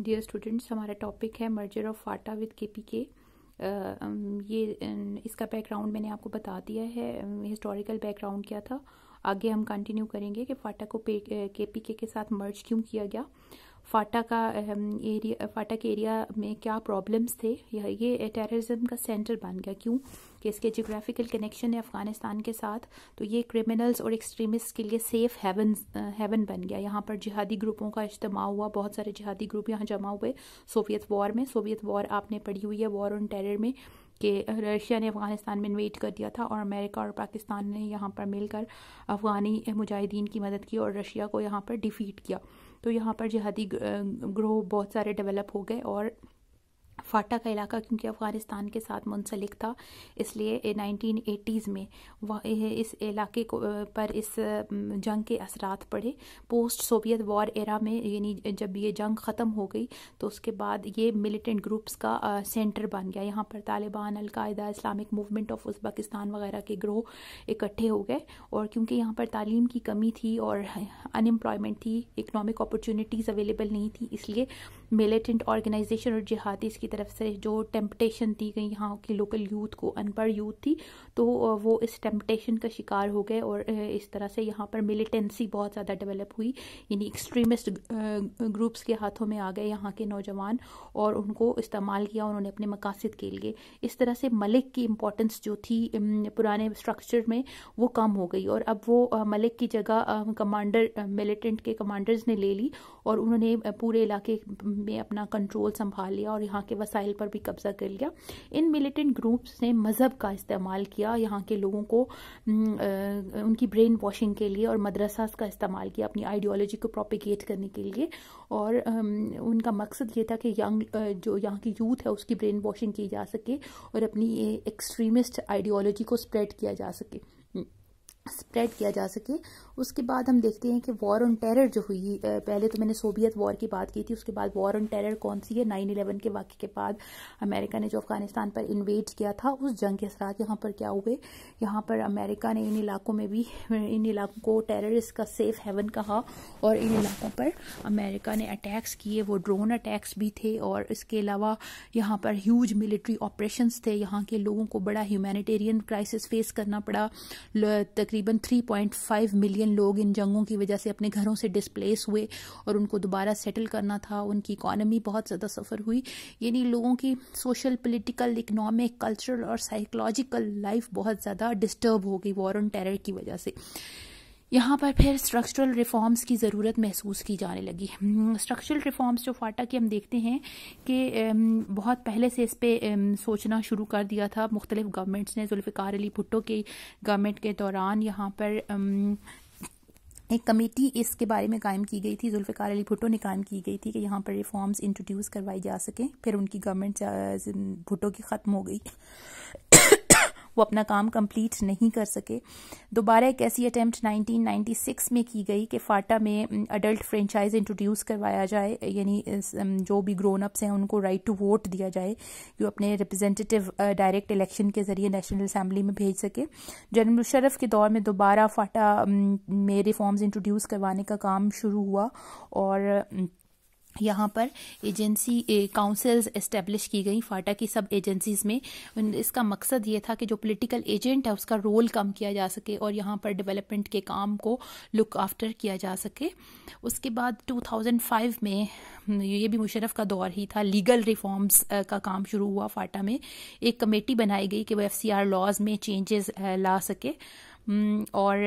dear students हमारा topic है merger of FATA with K P K ये इसका बैकग्राउंड मैंने आपको बता दिया है हिस्टोरिकल बैकग्राउंड क्या था आगे हम कंटिन्यू करेंगे कि फाटा को के पी के साथ मर्ज क्यों किया गया फाटा का एरिया फाटा के एरिया में क्या प्रॉब्लम्स थे यह ये टेररिज्म का सेंटर बन गया क्यों कि इसके जोग्राफिकल कनेक्शन है अफ़गानिस्तान के साथ तो ये क्रिमिनल्स और एक्सट्रीमिस्ट के लिए सेफ़ हेवन हेवन बन गया यहाँ पर जिहादी ग्रुपों का इज्तम हुआ बहुत सारे जिहादी ग्रुप यहाँ जमा हुए सोवियत वॉर में सोवियत वॉर आपने पढ़ी हुई है वॉर ऑन टेरर में कि रशिया ने अफ़गानिस्तान में इन्वेट कर दिया था और अमेरिका और पाकिस्तान ने यहाँ पर मिलकर अफ़गानी मुजाहिदीन की मदद की और रशिया को यहाँ पर डिफ़ीट किया तो यहाँ पर जिहादी ग्रोह बहुत सारे डेवलप हो गए और फाटा का इलाका क्योंकि अफ़गानिस्तान के साथ मुंसलिक था इसलिए 1980s में इस इलाके को पर इस जंग के असरात पड़े पोस्ट सोवियत वॉर एरा में यानी जब ये जंग ख़त्म हो गई तो उसके बाद ये मिलिटेंट ग्रुप्स का सेंटर बन गया यहाँ पर Taliban al Qaeda Islamic movement of Uzbekistan वगैरह के ग्रोह इकट्ठे हो गए और क्योंकि यहाँ पर तालीम की कमी थी और अनएम्प्लॉयमेंट थी इकनॉमिक अपॉर्चुनिटीज़ अवेलेबल नहीं थी इसलिए मिलिटेंट ऑर्गेनाइजेशन और जिहादीज की तरफ से जो टेम्पटेशन दी गई यहाँ की लोकल यूथ को अनपढ़ यूथ थी तो वो इस टेम्पटेशन का शिकार हो गए और इस तरह से यहाँ पर मिलिटेंसी बहुत ज़्यादा डेवलप हुई यानी एक्सट्रीमिस्ट ग्रुप्स के हाथों में आ गए यहाँ के नौजवान और उनको इस्तेमाल किया उन्होंने अपने मकासद के लिए इस तरह से मलिक की इम्पोर्टेंस जो थी पुराने स्ट्रक्चर में वो कम हो गई और अब वो मलिक की जगह कमांडर मिलिटेंट के कमांडर्स ने ले ली और उन्होंने पूरे इलाके में अपना कंट्रोल संभाल लिया और यहाँ के वसाइल पर भी कब्जा कर लिया इन मिलिटेंट ग्रुप्स ने मज़हब का इस्तेमाल किया यहाँ के लोगों को उनकी ब्रेन वॉशिंग के लिए और मदरसा का इस्तेमाल किया अपनी आइडियोलॉजी को प्रोपिगेट करने के लिए और उनका मकसद ये था कि यंग जो यहाँ की यूथ है उसकी ब्रेन वॉशिंग की जा सके और अपनी एक्सट्रीमिस्ट आइडियोलॉजी को स्प्रेड किया जा सके स्प्रेड किया जा सके उसके बाद हम देखते हैं कि वॉर ऑन टेरर जो हुई पहले तो मैंने सोवियत वॉर की बात की थी उसके बाद वॉर ऑन टेरर कौन सी है नाइन इलेवन के वाक्य के बाद अमेरिका ने जो अफगानिस्तान पर इन्वेड किया था उस जंग के असरा यहाँ पर क्या हुए यहाँ पर अमेरिका ने इन इलाकों में भी इन इलाकों को टेररिस्ट का सेफ हेवन कहा और इन इलाकों पर अमेरिका ने अटैक्स किए वो ड्रोन अटैक्स भी थे और इसके अलावा यहाँ पर ह्यूज मिलिट्री ऑपरेशन थे यहाँ के लोगों को बड़ा ह्यूमैनिटेरियन क्राइसिस फेस करना पड़ा तकरीबन 3.5 मिलियन लोग इन जंगों की वजह से अपने घरों से डिस्प्लेस हुए और उनको दोबारा सेटल करना था उनकी इकॉनमी बहुत ज़्यादा सफ़र हुई यानी लोगों की सोशल पोलिटिकल इकनॉमिक कल्चरल और साइकोलॉजिकल लाइफ बहुत ज़्यादा डिस्टर्ब हो गई वॉर ऑन टेरर की वजह से यहाँ पर फिर स्ट्रक्चरल रिफॉर्म्स की ज़रूरत महसूस की जाने लगी स्ट्रक्चरल रिफॉर्म्स हम्म, जो फाटा की हम देखते हैं कि बहुत पहले से इस पर सोचना शुरू कर दिया था मुख्तलिफ गवर्नमेंट्स ने जुल्फ़िकार अली भुट्टो के गवर्नमेंट के दौरान यहाँ पर एक कमेटी इसके बारे में कायम की गई थी जुल्फ़िकार अली भुट्टो ने कायम की गई थी कि यहाँ पर रिफॉर्म्स इंट्रोड्यूस करवाई जा सकें फिर उनकी गवर्नमेंट भुट्टो की ख़त्म हो गई वो अपना काम कंप्लीट नहीं कर सके दोबारा एक ऐसी अटैम्प्ट 1996 में की गई कि फाटा में अडल्ट फ्रेंचाइज इंट्रोड्यूस करवाया जाए यानी जो भी ग्रोन अप्स हैं उनको राइट टू वोट दिया जाए जो अपने रिप्रेजेंटेटिव डायरेक्ट इलेक्शन के जरिए नेशनल असम्बली में भेज सके जनरल मुशरफ के दौर में दोबारा फाटा में रिफॉर्म्स इंट्रोड्यूस करवाने का काम शुरू हुआ और यहाँ पर एजेंसी काउंसिल्स इस्टेब्लिश की गई फाटा की सब एजेंसीज में इसका मकसद ये था कि जो पॉलिटिकल एजेंट है उसका रोल कम किया जा सके और यहाँ पर डेवलपमेंट के काम को लुक आफ्टर किया जा सके उसके बाद 2005 में ये भी मुशरफ का दौर ही था लीगल रिफॉर्म्स का काम शुरू हुआ फाटा में एक कमेटी बनाई गई कि वो एफ लॉज में चेंजेस ला सके Mm, और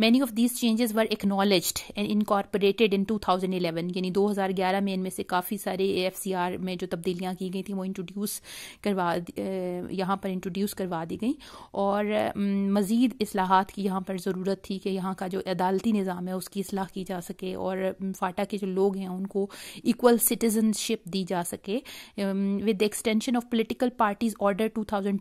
many of these changes were acknowledged and incorporated in 2011 यानी 2011 में इनमें से काफ़ी सारे ए में जो तब्दीलियाँ की गई थी वो इंट्रोड्यूस करवा यहाँ पर इंट्रोड्यूस करवा दी गई और mm, मज़ीद असलाहत की यहाँ पर ज़रूरत थी कि यहाँ का जो अदालती निज़ाम है उसकी असलाह की जा सके और mm, फाटा के जो लोग हैं उनको इक्वल सिटीजनशिप दी जा सके with the extension of political parties order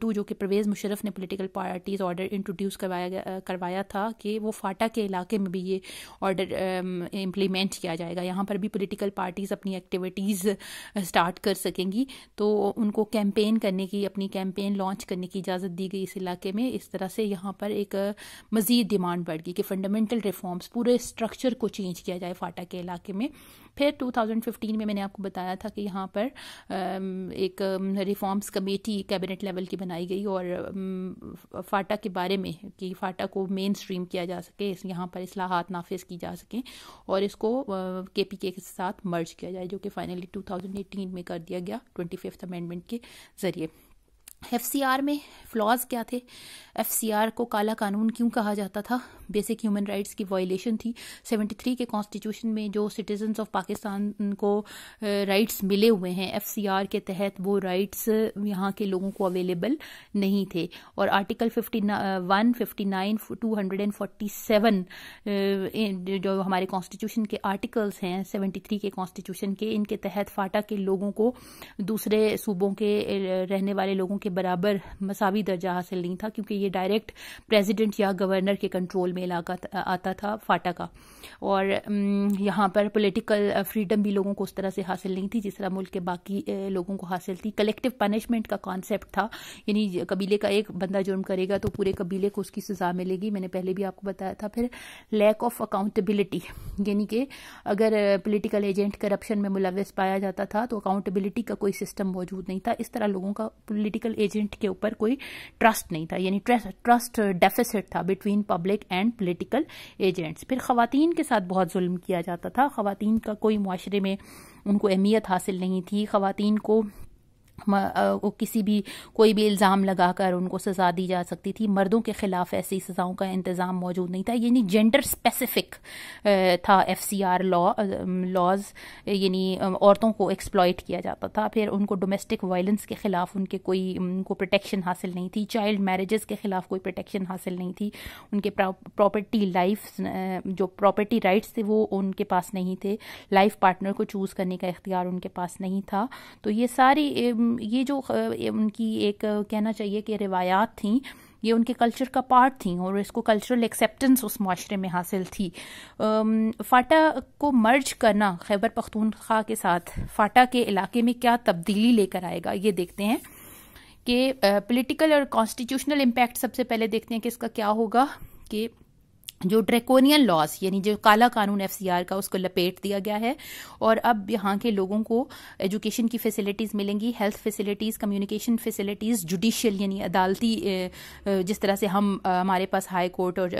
to जो कि परवेज़ मुशरफ ने पोलिटिकल पार्टीज़ ऑर्डर इंट्रोड्यूस कर करवाया करवाया था कि वो फाटा के इलाके में भी ये ऑर्डर इम्प्लीमेंट किया जाएगा यहाँ पर भी पोलिटिकल पार्टीज़ अपनी एक्टिविटीज़ स्टार्ट कर सकेंगी तो उनको कैंपेन करने की अपनी कैंपेन लॉन्च करने की इजाज़त दी गई इस इलाके में इस तरह से यहाँ पर एक मज़ीद डिमांड बढ़ गई कि फंडामेंटल रिफॉर्म्स पूरे स्ट्रक्चर को चेंज किया जाए फाटा के इलाके में फिर 2015 में मैंने आपको बताया था कि यहाँ पर एक रिफॉर्म्स कमेटी कैबिनेट लेवल की बनाई गई और फाटा के बारे में कि फाटा को मेन स्ट्रीम किया जा सके इस यहाँ पर असलाहत नाफिज की जा सकें और इसको के पी के साथ मर्ज किया जाए जो कि फाइनली 2018 में कर दिया गया ट्वेंटी फिफ्थ अमेंडमेंट के ज़रिए एफ में फ्लॉज क्या थे एफ को काला कानून क्यों कहा जाता था बेसिक ह्यूमन राइट्स की वॉयलेशन थी 73 के कॉन्स्टिट्यूशन में जो सिटीजन ऑफ पाकिस्तान को राइट्स मिले हुए हैं एफ के तहत वो राइट्स यहाँ के लोगों को अवेलेबल नहीं थे और article fifty one fifty nine two hundred and forty seven जो हमारे कॉन्स्टिट्यूशन के आर्टिकल्स हैं 73 के कॉन्स्टिट्यूशन के इनके तहत फाटा के लोगों को दूसरे सूबों के रहने वाले लोगों के के बराबर मसावी दर्जा हासिल नहीं था क्योंकि ये डायरेक्ट प्रेसिडेंट या गवर्नर के कंट्रोल में इलाका आता था फाटा का और यहाँ पर पॉलिटिकल फ्रीडम भी लोगों को उस तरह से हासिल नहीं थी जिस तरह मुल्क के बाकी लोगों को हासिल थी कलेक्टिव पनिशमेंट का कॉन्सेप्ट था यानी कबीले का एक बंदा जुर्म करेगा तो पूरे कबीले को उसकी सज़ा मिलेगी मैंने पहले भी आपको बताया था फिर लैक ऑफ अकाउंटेबिलिटी यानी कि अगर पोलिटिकल एजेंट करप्शन में मुलविस पाया जाता था तो अकाउंटेबिलिटी का कोई सिस्टम मौजूद नहीं था इस तरह लोगों का पोलिटिकल एजेंट के ऊपर कोई ट्रस्ट नहीं था यानी ट्रस्ट डेफिसिट था between public and political agents फिर खातन के साथ बहुत जुल्म किया जाता था खातन का कोई माशरे में उनको अहमियत हासिल नहीं थी खातन को वो किसी भी कोई भी इल्ज़ाम लगाकर उनको सज़ा दी जा सकती थी मर्दों के ख़िलाफ़ ऐसी सज़ाओं का इंतज़ाम मौजूद नहीं था यानी जेंडर स्पेसिफिक था F C R law laws यानी औरतों को एक्सप्लॉयट किया जाता था फिर उनको डोमेस्टिक वायलेंस के ख़िलाफ़ उनके कोई उनको प्रोटेक्शन हासिल नहीं थी चाइल्ड मैरिज़ के ख़िलाफ़ कोई प्रोटेक्शन हासिल नहीं थी उनके प्रॉपर्टी लाइफ जो प्रॉपर्टी राइट्स थे वो उनके पास नहीं थे लाइफ पार्टनर को चूज़ करने का इख्तियार उनके पास नहीं था तो ये सारी ये जो उनकी एक कहना चाहिए कि रिवायात थी ये उनके कल्चर का पार्ट थी और इसको कल्चरल एक्सेप्टेंस उस माशरे में हासिल थी फाटा को मर्ज करना खैबर पख्तूनख्वा के साथ फाटा के इलाके में क्या तब्दीली लेकर आएगा ये देखते हैं कि पॉलिटिकल और कॉन्स्टिट्यूशनल इम्पैक्ट सबसे पहले देखते हैं कि इसका क्या होगा कि जो ड्रेकोनियन लॉस यानी जो काला कानून एफसीआर का उसको लपेट दिया गया है और अब यहाँ के लोगों को एजुकेशन की फैसिलिटीज़ मिलेंगी health facilities communication facilities judicial यानी अदालती जिस तरह से हम हमारे पास हाई कोर्ट और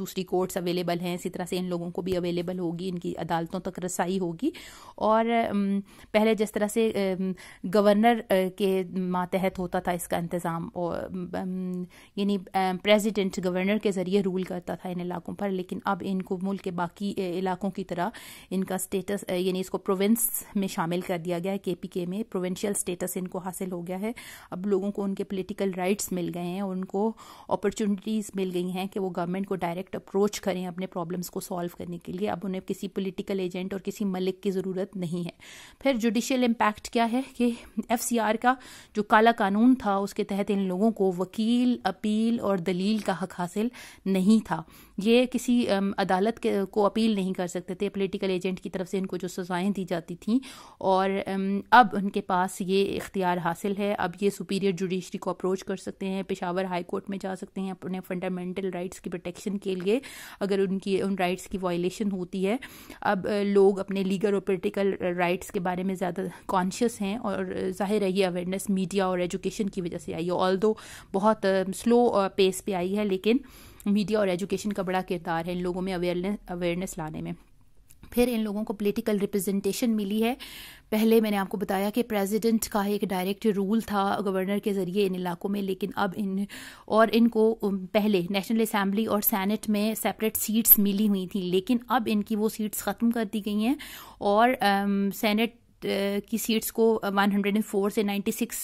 दूसरी कोर्ट्स अवेलेबल हैं इसी तरह से इन लोगों को भी अवेलेबल होगी इनकी अदालतों तक रसाई होगी और पहले जिस तरह से गवर्नर के मातहत होता था इसका इंतज़ाम और यानी प्रेजिडेंट गवर्नर के ज़रिए रूल कर करता था इन इलाकों पर लेकिन अब इनको मुल्क के बाकी इलाकों की तरह इनका स्टेटस यानी इसको प्रोविंस में शामिल कर दिया गया है केपीके में प्रोविंशियल स्टेटस इनको हासिल हो गया है अब लोगों को उनके पोलिटिकल राइट्स मिल गए हैं उनको अपॉर्चुनिटीज़ मिल गई हैं कि वो गवर्नमेंट को डायरेक्ट अप्रोच करें अपने प्रॉब्लम्स को सॉल्व करने के लिए अब उन्हें किसी पोलिटिकल एजेंट और किसी मलिक की ज़रूरत नहीं है फिर जुडिशियल इम्पैक्ट क्या है कि एफ का जो काला कानून था उसके तहत इन लोगों को वकील अपील और दलील का हक हासिल नहीं था ये किसी अदालत के को अपील नहीं कर सकते थे पोलिटिकल एजेंट की तरफ से इनको जो सजाएं दी जाती थी और अब उनके पास ये इख्तियार हासिल है अब ये सुपीरियर जुडिशरी को अप्रोच कर सकते हैं पेशावर हाई कोर्ट में जा सकते हैं अपने फंडामेंटल राइट्स की प्रोटेक्शन के लिए अगर उनकी उन राइट्स की वायलेशन होती है अब लोग अपने लीगल और पोलिटिकल राइट्स के बारे में ज़्यादा कॉन्शियस हैं और जाहिर है ये अवेयरनेस मीडिया और एजुकेशन की वजह से आई है ऑल बहुत स्लो पेस पे आई है लेकिन मीडिया और एजुकेशन का बड़ा किरदार है इन लोगों में अवेयरनेस अवेयरनेस लाने में फिर इन लोगों को पॉलिटिकल रिप्रेजेंटेशन मिली है पहले मैंने आपको बताया कि प्रेसिडेंट का एक डायरेक्ट रूल था गवर्नर के ज़रिए इन इलाकों में लेकिन अब इन और इनको पहले नेशनल असम्बली और सैनट में सेपरेट सीट्स मिली हुई थी लेकिन अब इनकी वो सीट्स ख़त्म कर दी गई हैं और सेनेट Uh, की सीट्स को 104 uh, से 96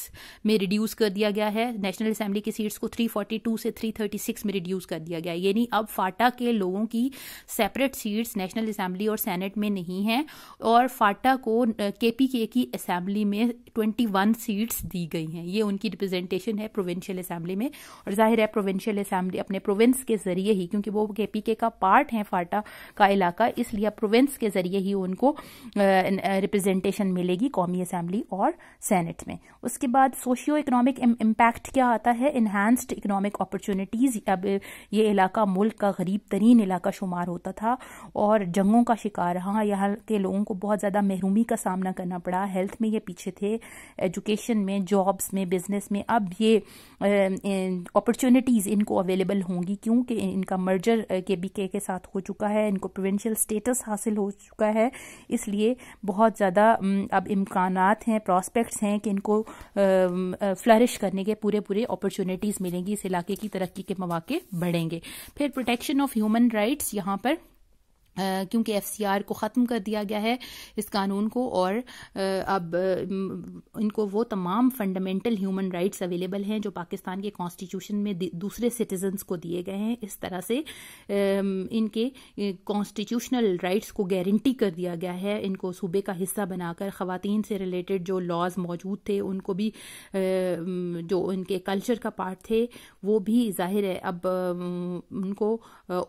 में रिड्यूस कर दिया गया है नेशनल असेंबली की सीट्स को 342 से 336 में रिड्यूस कर दिया गया है यानी अब फाटा के लोगों की सेपरेट सीट्स नेशनल असेंबली और सेनेट में नहीं है और फाटा को के uh, की असेंबली में 21 सीट्स दी गई हैं ये उनकी रिप्रेजेंटेशन है प्रोविंशियल असेंबली में और जाहिर है प्रोविंशियल असेंबली अपने प्रोविंस के जरिए ही क्योंकि वो के का पार्ट है फाटा का इलाका इसलिए प्रोविंस के जरिए ही उनको रिप्रेजेंटेशन रिप्रेजेंटेशन मिलेगी कौमी असम्बली और सेनेट में उसके बाद सोशियो इकोनॉमिक इम्पैक्ट क्या आता है इन्हांस्ड इकोनॉमिक अपॉर्चुनिटीज़ अब ये इलाका मुल्क का गरीब तरीन इलाका शुमार होता था और जंगों का शिकार रहा यहाँ के लोगों को बहुत ज़्यादा महरूमी का सामना करना पड़ा हेल्थ में ये पीछे थे एजुकेशन में जॉब्स में बिजनेस में अब ये अपॉर्चुनिटीज़ इनको अवेलेबल होंगी क्योंकि इनका मर्जर के बी के के साथ हो चुका है इनको प्रोविंशियल स्टेटस हासिल हो चुका है इसलिए बहुत ज़्यादा अब इम्कान हैं प्रॉस्पेक्ट्स हैं कि इनको फ्लरिश करने के पूरे पूरे अपॉर्चुनिटीज़ मिलेंगी इस इलाके की तरक्की के मौाक़े बढ़ेंगे फिर प्रोटेक्शन ऑफ ह्यूमन राइट्स यहाँ पर क्योंकि एफसीआर को ख़त्म कर दिया गया है इस कानून को और अब इनको वो तमाम फंडामेंटल ह्यूमन राइट्स अवेलेबल हैं जो पाकिस्तान के कॉन्स्टिट्यूशन में दूसरे सिटीजन्स को दिए गए हैं इस तरह से इनके कॉन्स्टिट्यूशनल राइट्स को गारंटी कर दिया गया है इनको सूबे का हिस्सा बनाकर ख़वातीन से रिलेटेड जो लॉज मौजूद थे उनको भी जो इनके कल्चर का पार्ट थे वो भी जाहिर है अब उनको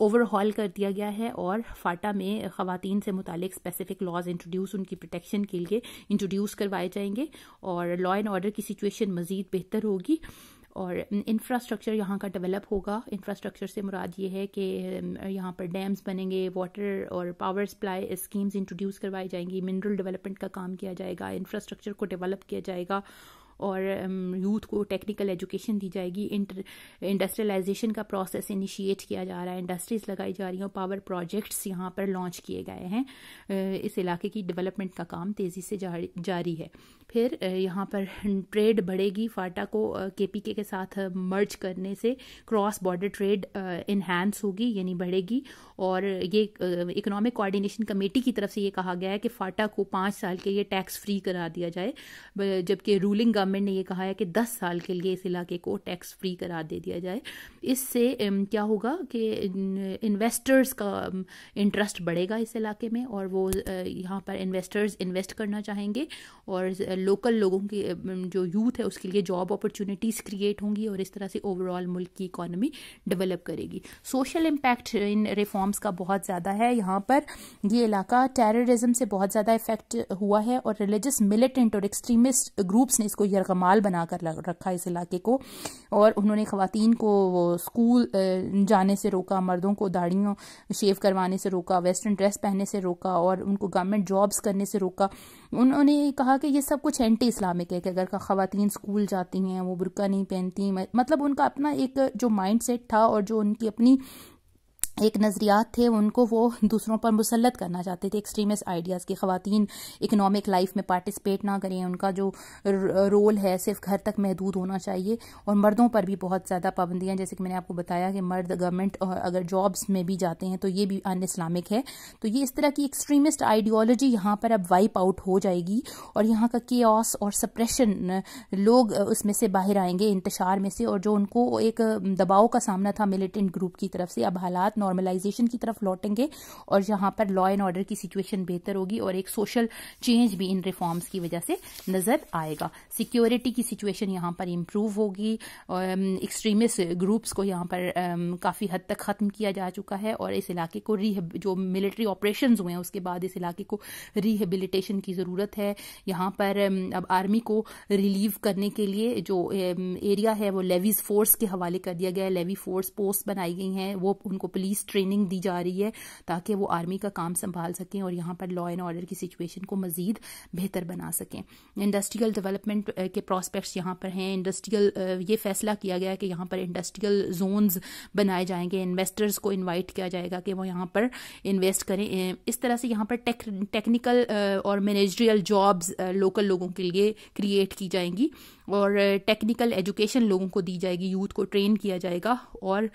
ओवरहॉल कर दिया गया है और चार्टा में खातन से मुतक स्पेसिफिक लॉज इंट्रोड्यूस उनकी प्रोटेक्शन के लिए इंट्रोड्यूस करवाए जाएंगे और लॉ एंड ऑर्डर की सिचुएशन मज़ीद बेहतर होगी और इंफ्रास्ट्रक्चर यहाँ का डेवलप होगा इंफ्रास्ट्रक्चर से मुराद ये है कि यहाँ पर डैम्स बनेंगे वाटर और पावर सप्लाई स्कीम्स इंट्रोड्यूस करवाई जाएंगी मिनरल डेवलपमेंट का काम किया जाएगा इंफ्रास्ट्रक्चर को डेवलप किया जाएगा और यूथ um, को टेक्निकल एजुकेशन दी जाएगी इंडस्ट्रियलाइजेशन का प्रोसेस इनिशिएट किया जा रहा है इंडस्ट्रीज लगाई जा रही हैं पावर प्रोजेक्ट्स यहाँ पर लॉन्च किए गए हैं uh, इस इलाके की डेवलपमेंट का काम तेज़ी से जारी जारी है फिर uh, यहाँ पर ट्रेड बढ़ेगी फाटा को पी uh, के साथ मर्ज करने से क्रॉस बॉर्डर ट्रेड इन्हांस होगी यानी बढ़ेगी और ये इकोनॉमिक कोऑर्डिनेशन कमेटी की तरफ से ये कहा गया है कि फाटा को पाँच साल के लिए टैक्स फ्री करा दिया जाए जबकि रूलिंग गवर्नमेंट ने ये कहा है कि दस साल के लिए इस इलाके को टैक्स फ्री करार दे दिया जाए इससे क्या होगा कि इन्वेस्टर्स का इंटरेस्ट बढ़ेगा इस इलाके में और वो यहाँ पर इन्वेस्टर्स इन्वेस्ट करना चाहेंगे और लोकल लोगों की जो यूथ है उसके लिए जॉब अपॉर्चुनिटीज़ क्रिएट होंगी और इस तरह से ओवरऑल मुल्क की इकोनॉमी डेवलप करेगी सोशल इम्पैक्ट इन रिफॉर्म्स का बहुत ज़्यादा है यहाँ पर ये इलाका टेररिज्म से बहुत ज़्यादा इफेक्ट हुआ है और रिलीजियस मिलिटेंट और एक्सट्रीमिस्ट ग्रुप्स ने इसको या कमाल बनाकर रखा इस इलाके को और उन्होंने खातन को स्कूल जाने से रोका मर्दों को दाढ़ियों शेव करवाने से रोका वेस्टर्न ड्रेस पहनने से रोका और उनको गवर्नमेंट जॉब्स करने से रोका उन्होंने कहा कि ये सब कुछ एंटी इस्लामिक है कि अगर खातन स्कूल जाती हैं वो बुरका नहीं पहनती मतलब उनका अपना एक जो माइंड सेट था और जो उनकी अपनी एक नज़रियात थे उनको वो दूसरों पर मुसलत करना चाहते थे एक्सट्रीमिस्ट आइडियाज़ की खातन इकनॉमिक लाइफ में पार्टिसिपेट ना करें उनका जो रोल है सिर्फ घर तक महदूद होना चाहिए और मर्दों पर भी बहुत ज़्यादा पाबंदियाँ जैसे कि मैंने आपको बताया कि मर्द गवर्नमेंट और अगर जॉब्स में भी जाते हैं तो ये भी अन इस्लामिक है तो ये इस तरह की एक्सट्रीमिस्ट आइडियोलॉजी यहाँ पर अब वाइप आउट हो जाएगी और यहाँ का के और सप्रेशन लोग उसमें से बाहर आएंगे इंतशार में से और जो उनको एक दबाव का सामना था मिलिटेंट ग्रुप की तरफ से अब हालात नॉर्मलाइजेशन की तरफ लौटेंगे और जहां पर लॉ एंड ऑर्डर की सिचुएशन बेहतर होगी और एक सोशल चेंज भी इन रिफॉर्म्स की वजह से नजर आएगा सिक्योरिटी की सिचुएशन यहां पर इम्प्रूव होगी एक्सट्रीमिस्ट um, ग्रुप्स को यहां पर um, काफ़ी हद तक ख़त्म किया जा चुका है और इस इलाके को जो मिलिट्री ऑपरेशन हुए हैं उसके बाद इस इलाके को रिहेबिलिटेशन की ज़रूरत है यहां पर um, अब आर्मी को रिलीव करने के लिए जो एरिया है वो लेवीज फोर्स के हवाले कर दिया गया है लेवी फोर्स पोस्ट बनाई गई हैं वो उनको पुलिस पुलिस ट्रेनिंग दी जा रही है ताकि वो आर्मी का काम संभाल सकें और यहाँ पर लॉ एंड ऑर्डर की सिचुएशन को मजीद बेहतर बना सकें इंडस्ट्रियल डेवलपमेंट uh, के प्रॉस्पेक्ट्स यहाँ पर हैं इंडस्ट्रियल uh, ये फैसला किया गया कि यहाँ पर इंडस्ट्रियल जोन्स बनाए जाएंगे इन्वेस्टर्स को इन्वाइट किया जाएगा कि वो यहाँ पर इन्वेस्ट करें uh, इस तरह से यहाँ पर टेक्निकल और मैनेजरियल जॉब्स लोकल लोगों के लिए क्रिएट की जाएंगी और टेक्निकल एजुकेशन लोगों को दी जाएगी यूथ को ट्रेन किया जाएगा और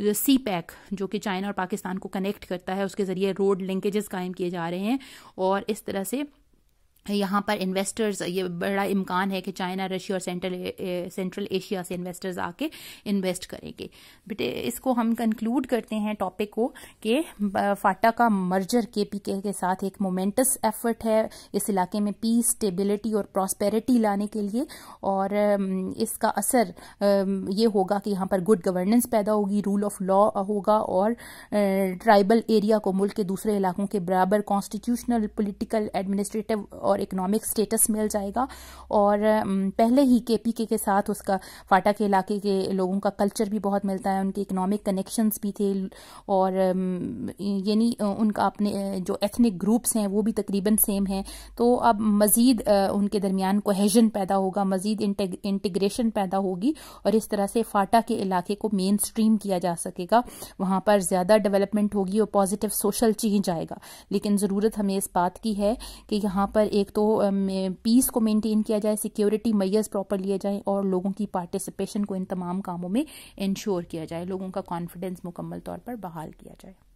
सी पैक e जो कि चाइना और पाकिस्तान को कनेक्ट करता है उसके ज़रिए रोड लिंकेजेस कायम किए जा रहे हैं और इस तरह से यहाँ पर इन्वेस्टर्स ये बड़ा इम्कान है कि चाइना रशिया और सेंट्रल सेंट्रल एशिया से इन्वेस्टर्स आके इन्वेस्ट करेंगे बेटे इसको हम कंक्लूड करते हैं टॉपिक को कि फाटा का मर्जर के पी के, के साथ एक मोमेंटस एफर्ट है इस इलाके में पीस स्टेबिलिटी और प्रॉस्पेरिटी लाने के लिए और इसका असर ये होगा कि यहाँ पर गुड गवर्नेंस पैदा होगी रूल ऑफ लॉ होगा और ट्राइबल एरिया को मुल्क के दूसरे इलाकों के बराबर कॉन्स्टिट्यूशनल पोलिटिकल एडमिनिस्ट्रेटिव और और इकोनॉमिक स्टेटस मिल जाएगा और पहले ही के पी के साथ उसका फाटा के इलाके के लोगों का कल्चर भी बहुत मिलता है उनके इकोनॉमिक कनेक्शंस भी थे और यानी उनका अपने जो एथनिक ग्रुप्स हैं वो भी तकरीबन सेम हैं तो अब मज़ीद उनके दरमियान कोहेजन पैदा होगा मज़ीद इंटीग्रेशन पैदा होगी और इस तरह से फाटा के इलाके को मेन स्ट्रीम किया जा सकेगा वहाँ पर ज़्यादा डेवलपमेंट होगी और पॉजिटिव सोशल चेंज आएगा लेकिन ज़रूरत हमें इस बात की है कि यहाँ पर एक एक तो पीस को मेंटेन किया जाए सिक्योरिटी मैयर्स प्रॉपर लिए जाए और लोगों की पार्टिसिपेशन को इन तमाम कामों में इंश्योर किया जाए लोगों का कॉन्फिडेंस मुकम्मल तौर पर बहाल किया जाए